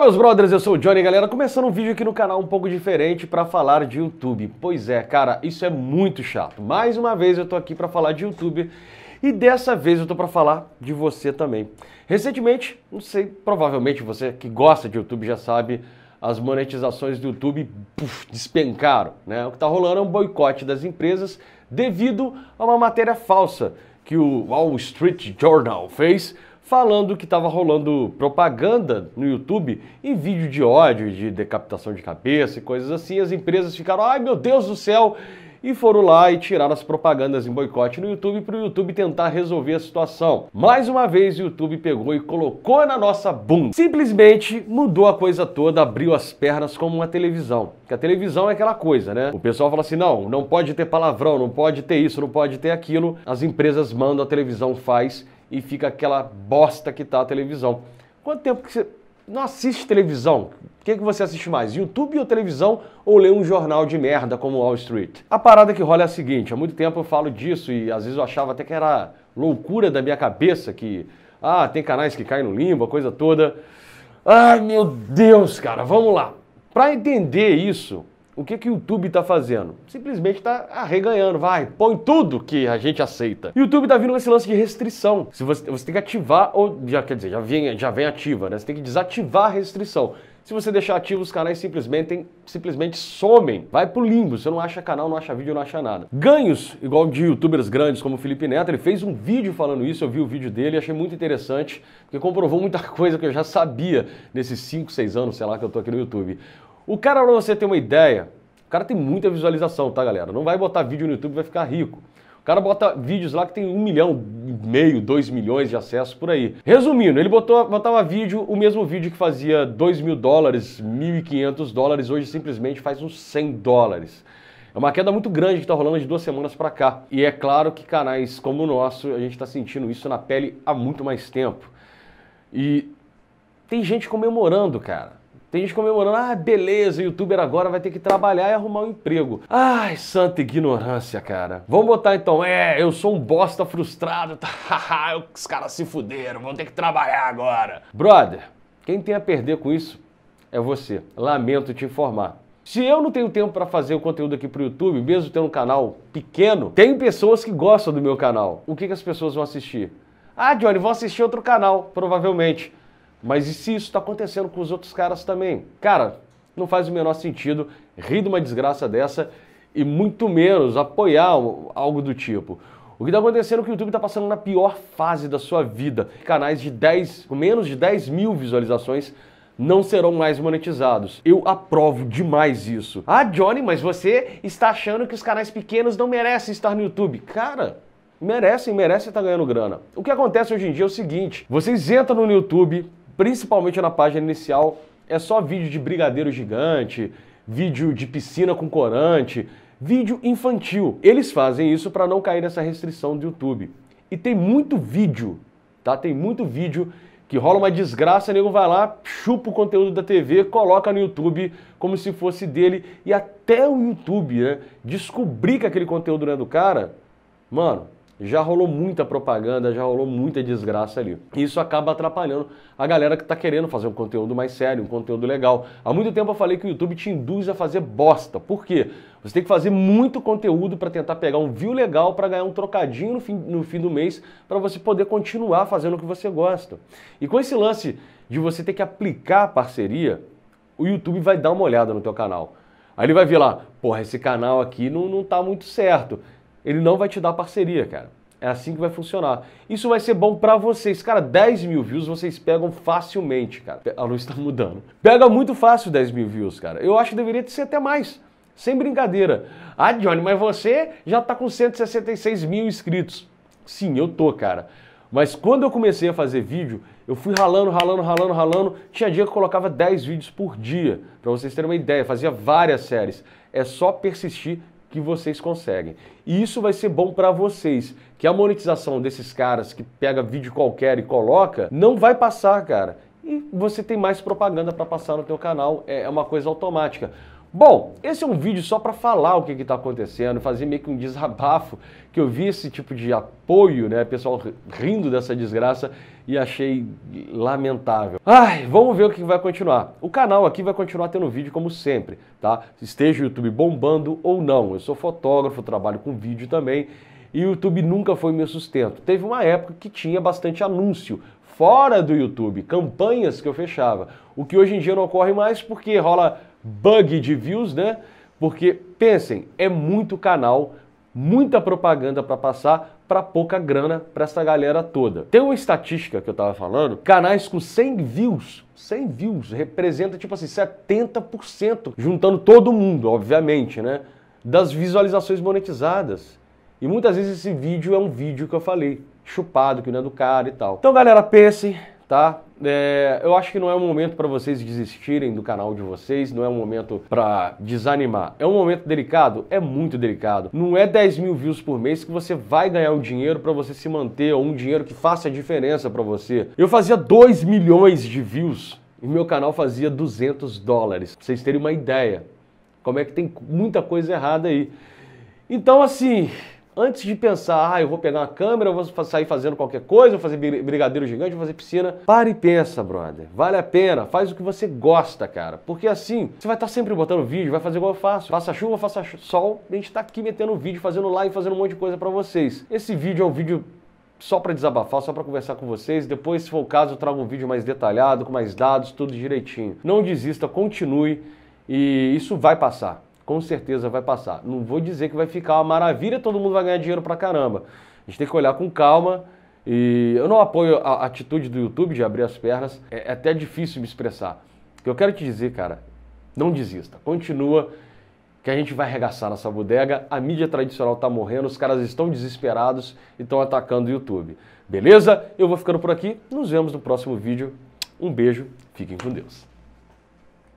Fala meus brothers, eu sou o Johnny, galera, começando um vídeo aqui no canal um pouco diferente para falar de YouTube. Pois é, cara, isso é muito chato. Mais uma vez eu tô aqui para falar de YouTube e dessa vez eu tô para falar de você também. Recentemente, não sei, provavelmente você que gosta de YouTube já sabe, as monetizações do YouTube puff, despencaram, né? O que tá rolando é um boicote das empresas devido a uma matéria falsa que o Wall Street Journal fez falando que estava rolando propaganda no YouTube e vídeo de ódio, de decapitação de cabeça e coisas assim. As empresas ficaram, ai meu Deus do céu! E foram lá e tiraram as propagandas em boicote no YouTube para o YouTube tentar resolver a situação. Mais uma vez, o YouTube pegou e colocou na nossa bunda. Simplesmente mudou a coisa toda, abriu as pernas como uma televisão. Porque a televisão é aquela coisa, né? O pessoal fala assim: não, não pode ter palavrão, não pode ter isso, não pode ter aquilo. As empresas mandam, a televisão faz e fica aquela bosta que tá a televisão. Quanto tempo que você não assiste televisão? O que, é que você assiste mais, YouTube ou televisão ou lê um jornal de merda como Wall Street? A parada que rola é a seguinte, há muito tempo eu falo disso e às vezes eu achava até que era loucura da minha cabeça que ah, tem canais que caem no limbo, a coisa toda. Ai, meu Deus, cara, vamos lá. Para entender isso, o que, que o YouTube está fazendo? Simplesmente está arreganhando, vai, põe tudo que a gente aceita. O YouTube está vindo com esse lance de restrição. Se você, você tem que ativar, ou já quer dizer, já vem, já vem ativa, né? Você tem que desativar a restrição. Se você deixar ativo, os canais simplesmente, simplesmente somem. Vai pro limbo. Você não acha canal, não acha vídeo, não acha nada. Ganhos, igual de youtubers grandes como o Felipe Neto, ele fez um vídeo falando isso, eu vi o vídeo dele e achei muito interessante, porque comprovou muita coisa que eu já sabia nesses 5, 6 anos, sei lá, que eu tô aqui no YouTube. O cara, pra você ter uma ideia, o cara tem muita visualização, tá, galera? Não vai botar vídeo no YouTube vai ficar rico. O cara bota vídeos lá que tem um milhão e meio, dois milhões de acessos por aí. Resumindo, ele botou, botava vídeo, o mesmo vídeo que fazia dois mil dólares, mil e quinhentos dólares, hoje simplesmente faz uns cem dólares. É uma queda muito grande que está rolando de duas semanas para cá. E é claro que canais como o nosso, a gente está sentindo isso na pele há muito mais tempo. E tem gente comemorando, cara. Tem gente comemorando, ah, beleza, o youtuber agora vai ter que trabalhar e arrumar um emprego. Ai, santa ignorância, cara. Vamos botar então, é, eu sou um bosta frustrado, tá, Haha, os caras se fuderam, vão ter que trabalhar agora. Brother, quem tem a perder com isso é você. Lamento te informar. Se eu não tenho tempo para fazer o conteúdo aqui pro YouTube, mesmo tendo um canal pequeno, tem pessoas que gostam do meu canal. O que, que as pessoas vão assistir? Ah, Johnny, vão assistir outro canal, provavelmente. Mas e se isso está acontecendo com os outros caras também? Cara, não faz o menor sentido rir de uma desgraça dessa e muito menos apoiar algo do tipo. O que está acontecendo é que o YouTube está passando na pior fase da sua vida. Canais de 10, com menos de 10 mil visualizações não serão mais monetizados. Eu aprovo demais isso. Ah, Johnny, mas você está achando que os canais pequenos não merecem estar no YouTube? Cara, merecem, merecem estar ganhando grana. O que acontece hoje em dia é o seguinte: vocês entram no YouTube, principalmente na página inicial, é só vídeo de brigadeiro gigante, vídeo de piscina com corante, vídeo infantil. Eles fazem isso para não cair nessa restrição do YouTube. E tem muito vídeo, tá? Tem muito vídeo que rola uma desgraça, nego vai lá, chupa o conteúdo da TV, coloca no YouTube como se fosse dele e até o YouTube, né, descobrir que aquele conteúdo não é do cara, mano, já rolou muita propaganda, já rolou muita desgraça ali. Isso acaba atrapalhando a galera que está querendo fazer um conteúdo mais sério, um conteúdo legal. Há muito tempo eu falei que o YouTube te induz a fazer bosta. Por quê? Você tem que fazer muito conteúdo para tentar pegar um view legal para ganhar um trocadinho no fim, no fim do mês para você poder continuar fazendo o que você gosta. E com esse lance de você ter que aplicar a parceria, o YouTube vai dar uma olhada no teu canal. Aí ele vai ver lá, porra, esse canal aqui não, não tá muito certo. Ele não vai te dar parceria, cara. É assim que vai funcionar. Isso vai ser bom para vocês. Cara, 10 mil views vocês pegam facilmente, cara. A luz tá mudando. Pega muito fácil 10 mil views, cara. Eu acho que deveria ser até mais. Sem brincadeira. Ah, Johnny, mas você já tá com 166 mil inscritos. Sim, eu tô, cara. Mas quando eu comecei a fazer vídeo, eu fui ralando, ralando, ralando, ralando. Tinha dia que eu colocava 10 vídeos por dia, para vocês terem uma ideia, fazia várias séries. É só persistir que vocês conseguem. E isso vai ser bom para vocês, que a monetização desses caras que pega vídeo qualquer e coloca, não vai passar, cara. E você tem mais propaganda para passar no teu canal, é, é uma coisa automática. Bom, esse é um vídeo só para falar o que está acontecendo, fazer meio que um desabafo, que eu vi esse tipo de apoio, né, pessoal rindo dessa desgraça e achei lamentável. Ai, vamos ver o que vai continuar. O canal aqui vai continuar tendo vídeo como sempre, tá? Esteja o YouTube bombando ou não. Eu sou fotógrafo, trabalho com vídeo também e o YouTube nunca foi meu sustento. Teve uma época que tinha bastante anúncio fora do YouTube, campanhas que eu fechava, o que hoje em dia não ocorre mais porque rola bug de views, né? Porque pensem, é muito canal, muita propaganda para passar para pouca grana para essa galera toda. Tem uma estatística que eu tava falando, canais com 100 views, 100 views representa tipo assim 70%, juntando todo mundo, obviamente, né, das visualizações monetizadas. E muitas vezes esse vídeo é um vídeo que eu falei, chupado, que não é do cara e tal. Então, galera, pensem, tá? É, eu acho que não é um momento para vocês desistirem do canal de vocês, não é um momento para desanimar. É um momento delicado? É muito delicado. Não é 10 mil views por mês que você vai ganhar um dinheiro para você se manter, ou um dinheiro que faça diferença para você. Eu fazia 2 milhões de views e meu canal fazia 200 dólares. Pra vocês terem uma ideia como é que tem muita coisa errada aí. Então, assim, antes de pensar, ah, eu vou pegar uma câmera, eu vou sair fazendo qualquer coisa, vou fazer brigadeiro gigante, vou fazer piscina. Para e pensa, brother. Vale a pena. Faz o que você gosta, cara. Porque assim, você vai estar tá sempre botando vídeo, vai fazer igual eu faço. Faça chuva, faça sol, a gente está aqui metendo vídeo, fazendo live, fazendo um monte de coisa para vocês. Esse vídeo é um vídeo só para desabafar, só para conversar com vocês. Depois, se for o caso, eu trago um vídeo mais detalhado, com mais dados, tudo direitinho. Não desista, continue e isso vai passar com certeza vai passar. Não vou dizer que vai ficar uma maravilha, todo mundo vai ganhar dinheiro pra caramba. A gente tem que olhar com calma. E eu não apoio a atitude do YouTube de abrir as pernas. É, é até difícil me expressar. O que eu quero te dizer, cara, não desista. Continua que a gente vai arregaçar nessa bodega. A mídia tradicional está morrendo, os caras estão desesperados e estão atacando o YouTube. Beleza? Eu vou ficando por aqui. Nos vemos no próximo vídeo. Um beijo, fiquem com Deus.